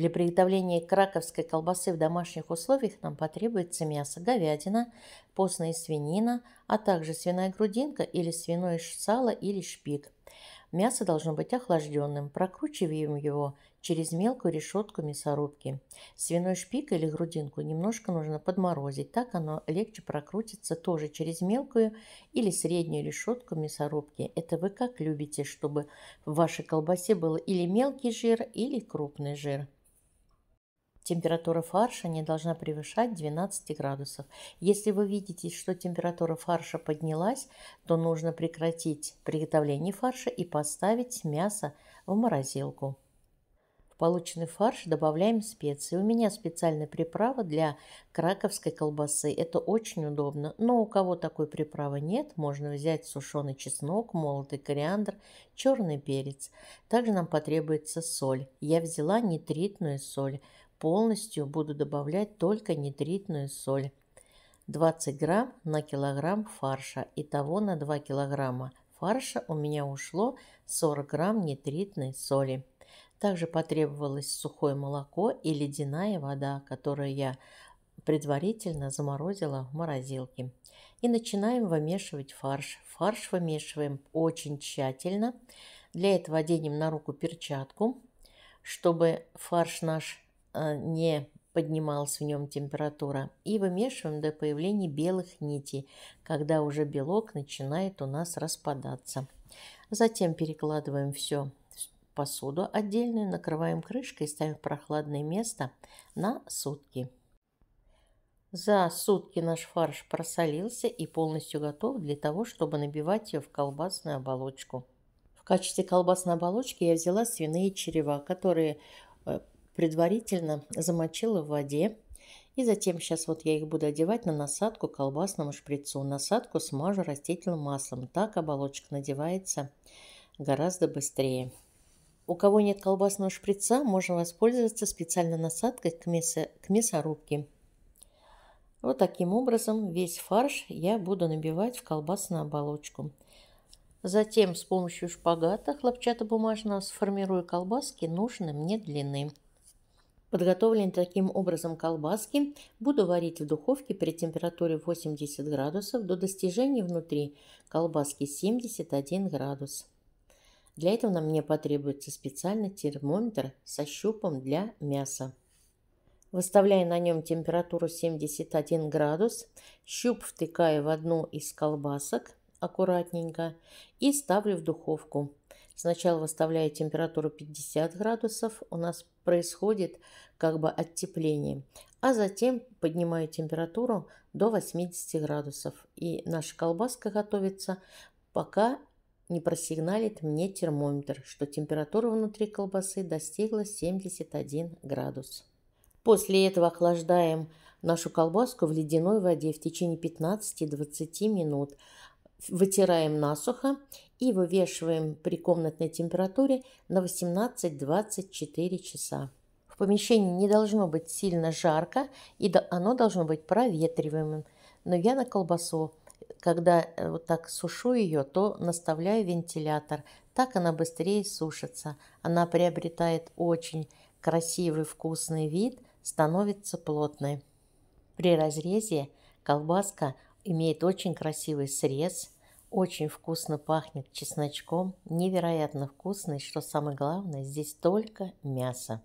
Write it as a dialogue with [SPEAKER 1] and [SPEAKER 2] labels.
[SPEAKER 1] Для приготовления краковской колбасы в домашних условиях нам потребуется мясо, говядина, постная свинина, а также свиная грудинка или свиное сало или шпик. Мясо должно быть охлажденным. Прокручиваем его через мелкую решетку мясорубки. Свиной шпик или грудинку немножко нужно подморозить. Так оно легче прокрутится тоже через мелкую или среднюю решетку мясорубки. Это вы как любите, чтобы в вашей колбасе был или мелкий жир, или крупный жир. Температура фарша не должна превышать 12 градусов. Если вы видите, что температура фарша поднялась, то нужно прекратить приготовление фарша и поставить мясо в морозилку В полученный фарш добавляем специи. У меня специальная приправа для краковской колбасы. Это очень удобно. Но у кого такой приправы нет, можно взять сушеный чеснок, молотый кориандр, черный перец. Также нам потребуется соль. Я взяла нитритную соль полностью буду добавлять только нитритную соль. 20 грамм на килограмм фарша. Итого на 2 килограмма фарша у меня ушло 40 грамм нитритной соли. Также потребовалось сухое молоко и ледяная вода, которую я предварительно заморозила в морозилке. И начинаем вымешивать фарш. Фарш вымешиваем очень тщательно. Для этого оденем на руку перчатку, чтобы фарш наш а, не поднималась в нем температура, и вымешиваем до появления белых нитей, когда уже белок начинает у нас распадаться. Затем перекладываем все в посуду отдельную, накрываем крышкой и ставим в прохладное место на сутки. За сутки наш фарш просолился и полностью готов для того, чтобы набивать ее в колбасную оболочку. В качестве колбасной оболочки я взяла свиные черева, которые э, предварительно замочила в воде. И затем сейчас вот я их буду одевать на насадку к колбасному шприцу. Насадку смажу растительным маслом. Так оболочка надевается гораздо быстрее. У кого нет колбасного шприца, можно воспользоваться специальной насадкой к, мясо, к мясорубке. Вот таким образом весь фарш я буду набивать в колбасную оболочку. Затем с помощью шпагата хлопчатобумажного сформирую колбаски нужной мне длины. Подготовленные таким образом колбаски буду варить в духовке при температуре 80 градусов до достижения внутри колбаски 71 градус. Для этого нам не потребуется специальный термометр со щупом для мяса. Выставляя на нем температуру 71 градус, щуп втыкаю в одну из колбасок аккуратненько и ставлю в духовку Сначала выставляя температуру 50 градусов, у нас происходит как бы оттепление, а затем поднимаю температуру до 80 градусов. И наша колбаска готовится, пока не просигналит мне термометр, что температура внутри колбасы достигла 71 градус. После этого охлаждаем нашу колбаску в ледяной воде в течение 15-20 минут, вытираем насухо и вывешиваем при комнатной температуре на 18-24 часа. В помещении не должно быть сильно жарко и оно должно быть проветриваемым. Но я на колбасу, когда э, вот так сушу ее, то наставляю вентилятор. Так она быстрее сушится. Она приобретает очень красивый вкусный вид, становится плотной. При разрезе колбаска – имеет очень красивый срез, очень вкусно пахнет чесночком, невероятно вкусный, что самое главное, здесь только мясо.